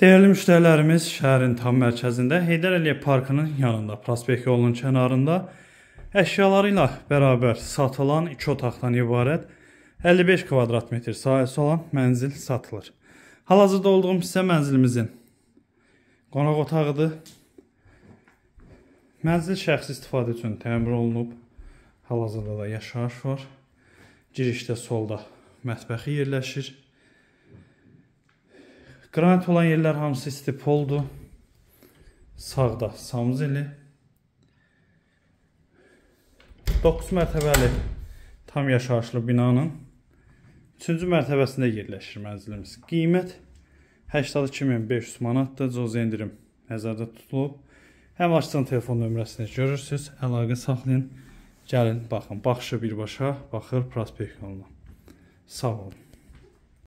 Dəyərli müştərilərimiz, şəhərin tam mərkəzində Heydər Əliyev parkının yanında Prospekt yolunun kənarında əşyaları ilə bərabər satılan 2 otaqdan ibarət 55 kvadrat metr sahəsi olan mənzil satılır. Hal-hazırda olduğum sizə mənzilimizin qonaq otağıdır. Mənzil şəxsi istifadə üçün təmir olunub. Hal-hazırda da yaşayış var. Girişdə solda mətbəxi yerləşir. Qranit olan yerlər hamısı istipoldur. Sağda Samzeli. 9 mərtəbəli tam yaşayışlı binanın 3-cü mərtəbəsində yerləşir mənzilimiz. Qiymət 82500 manatdır. Coz endirim nəzərdə tutulub. Həm açılan telefon nömrəsini görürsüz. Əlaqə saxlayın. Gəlin, baxın. Baxışı birbaşa, baxır prospekt yoluna. Sağ olun.